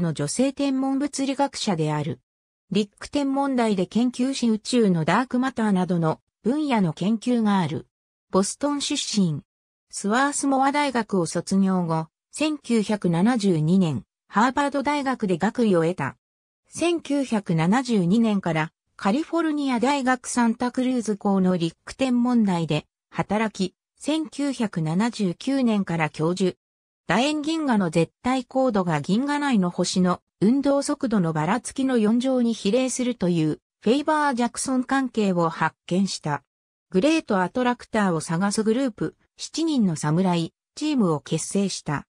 の女性天文物理学者である。リック天文台で研究し宇宙のダークマターなどの分野の研究がある。ボストン出身。スワースモア大学を卒業後、1972年、ハーバード大学で学位を得た。1972年からカリフォルニア大学サンタクルーズ校のック天文台で働き、1979年から教授、楕円銀河の絶対高度が銀河内の星の運動速度のばらつきの4乗に比例するというフェイバー・ジャクソン関係を発見した。グレート・アトラクターを探すグループ7人の侍チームを結成した。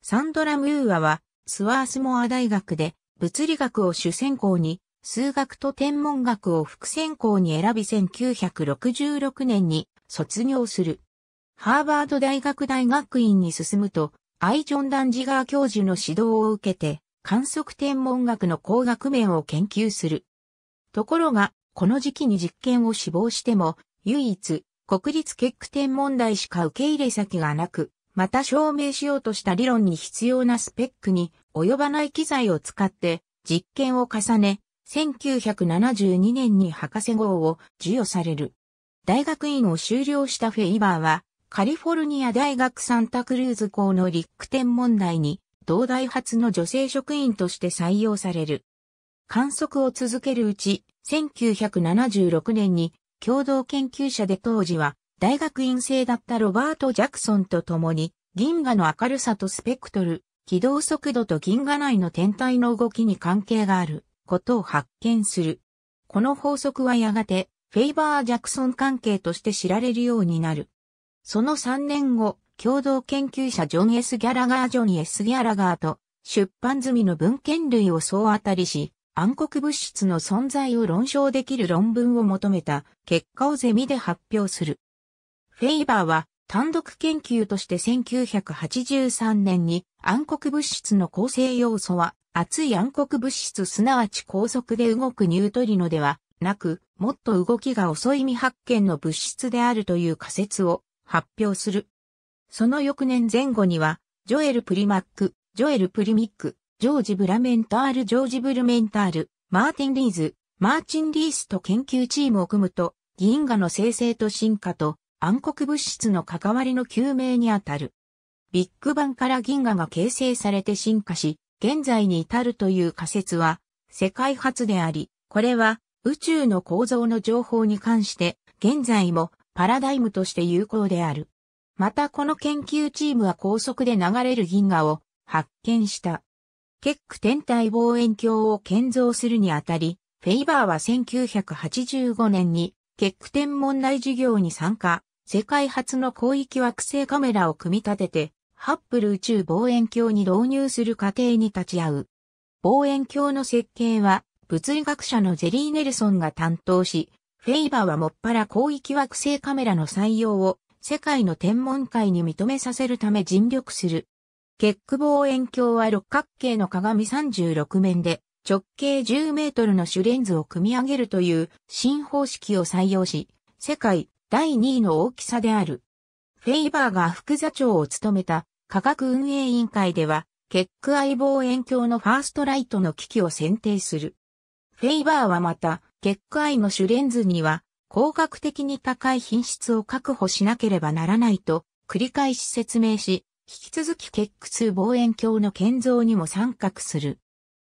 サンドラ・ムーアはスワースモア大学で物理学を主専攻に数学と天文学を副専攻に選び1966年に卒業する。ハーバード大学大学院に進むとアイ・ジョン・ダンジガー教授の指導を受けて、観測天文学の工学面を研究する。ところが、この時期に実験を志望しても、唯一、国立結句天文台しか受け入れ先がなく、また証明しようとした理論に必要なスペックに及ばない機材を使って実験を重ね、1972年に博士号を授与される。大学院を修了したフェイバーはカリフォルニア大学サンタクルーズ校のリック天文台に、同大発の女性職員として採用される。観測を続けるうち、1976年に共同研究者で当時は大学院生だったロバート・ジャクソンと共に銀河の明るさとスペクトル、軌道速度と銀河内の天体の動きに関係があることを発見する。この法則はやがてフェイバー・ジャクソン関係として知られるようになる。その3年後、共同研究者ジョン・ S・ ギャラガー・ジョニ・ S・ ギャラガーと出版済みの文献類を総当たりし、暗黒物質の存在を論証できる論文を求めた結果をゼミで発表する。フェイバーは単独研究として1983年に暗黒物質の構成要素は熱い暗黒物質すなわち高速で動くニュートリノではなく、もっと動きが遅い未発見の物質であるという仮説を発表する。その翌年前後には、ジョエル・プリマック、ジョエル・プリミック、ジョージ・ブラメンタール、ジョージ・ブルメンタール、マーティン・リーズ、マーチン・リースと研究チームを組むと、銀河の生成と進化と暗黒物質の関わりの究明にあたる。ビッグバンから銀河が形成されて進化し、現在に至るという仮説は、世界初であり、これは宇宙の構造の情報に関して、現在もパラダイムとして有効である。またこの研究チームは高速で流れる銀河を発見した。ケック天体望遠鏡を建造するにあたり、フェイバーは1985年に結句天文台事業に参加、世界初の広域惑星カメラを組み立てて、ハッブル宇宙望遠鏡に導入する過程に立ち会う。望遠鏡の設計は、物理学者のゼリー・ネルソンが担当し、フェイバーはもっぱら広域惑星カメラの採用を世界の天文会に認めさせるため尽力する。結句望遠鏡は六角形の鏡36面で直径10メートルの主レンズを組み上げるという新方式を採用し、世界第2位の大きさである。フェイバーが副座長を務めた科学運営委員会では、結句愛望遠鏡のファーストライトの機器を選定する。フェイバーはまた、結愛のシュレンズには、工学的に高い品質を確保しなければならないと繰り返し説明し、引き続き結通望遠鏡の建造にも参画する。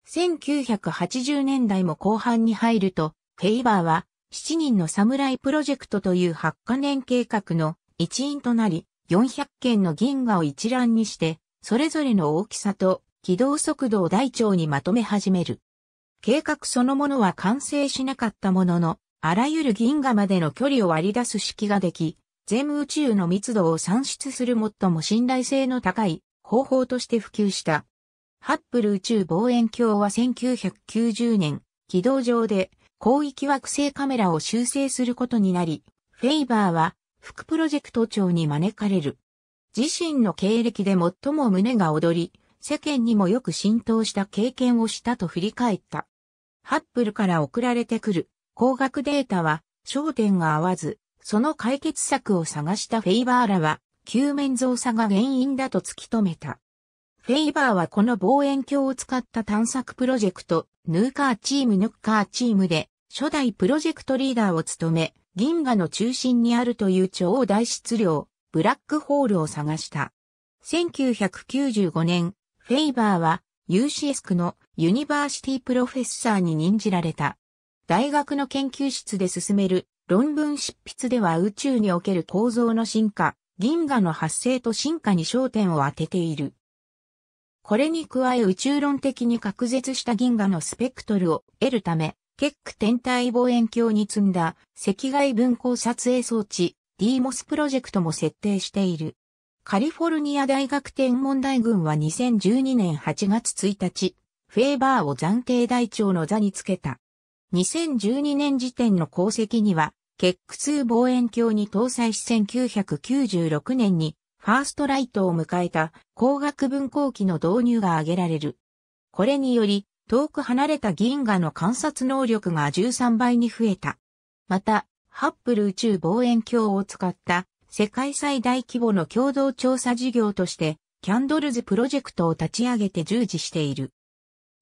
1980年代も後半に入ると、フェイバーは7人の侍プロジェクトという8カ年計画の一員となり、400件の銀河を一覧にして、それぞれの大きさと軌道速度を台帳にまとめ始める。計画そのものは完成しなかったものの、あらゆる銀河までの距離を割り出す式ができ、全宇宙の密度を算出する最も信頼性の高い方法として普及した。ハッブル宇宙望遠鏡は1990年、軌道上で広域惑星カメラを修正することになり、フェイバーは副プロジェクト長に招かれる。自身の経歴で最も胸が躍り、世間にもよく浸透した経験をしたと振り返った。ハッブルから送られてくる高額データは焦点が合わず、その解決策を探したフェイバーらは、球面増作が原因だと突き止めた。フェイバーはこの望遠鏡を使った探索プロジェクト、ヌーカーチームヌッカーチームで、初代プロジェクトリーダーを務め、銀河の中心にあるという超大質量、ブラックホールを探した。1995年、フェイバーは UCS 区のユニバーシティプロフェッサーに任じられた。大学の研究室で進める論文執筆では宇宙における構造の進化、銀河の発生と進化に焦点を当てている。これに加え宇宙論的に隔絶した銀河のスペクトルを得るため、結句天体望遠鏡に積んだ赤外分光撮影装置 DMOS プロジェクトも設定している。カリフォルニア大学天文台軍は2012年8月1日、フェーバーを暫定台長の座につけた。2012年時点の功績には、ケック2望遠鏡に搭載し1996年にファーストライトを迎えた光学分光器の導入が挙げられる。これにより、遠く離れた銀河の観察能力が13倍に増えた。また、ハッブル宇宙望遠鏡を使った世界最大規模の共同調査事業として、キャンドルズプロジェクトを立ち上げて従事している。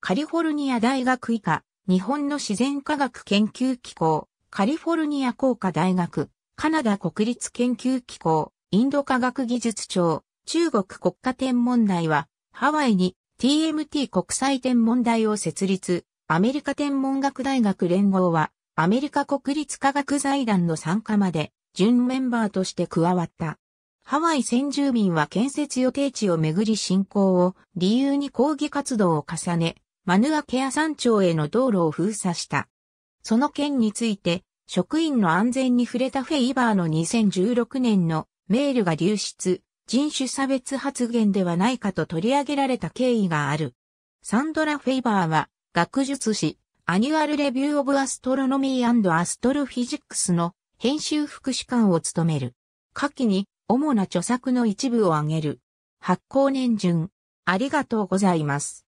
カリフォルニア大学以下、日本の自然科学研究機構、カリフォルニア工科大学、カナダ国立研究機構、インド科学技術庁、中国国家天文台は、ハワイに TMT 国際天文台を設立、アメリカ天文学大学連合は、アメリカ国立科学財団の参加まで、準メンバーとして加わった。ハワイ先住民は建設予定地をめぐり進行を理由に抗議活動を重ね、マヌアケア山頂への道路を封鎖した。その件について、職員の安全に触れたフェイバーの2016年のメールが流出、人種差別発言ではないかと取り上げられた経緯がある。サンドラ・フェイバーは、学術誌、アニュアルレビューオブアストロノミーアストロフィジックスの編集副主管を務める。下記に主な著作の一部を挙げる。発行年順。ありがとうございます。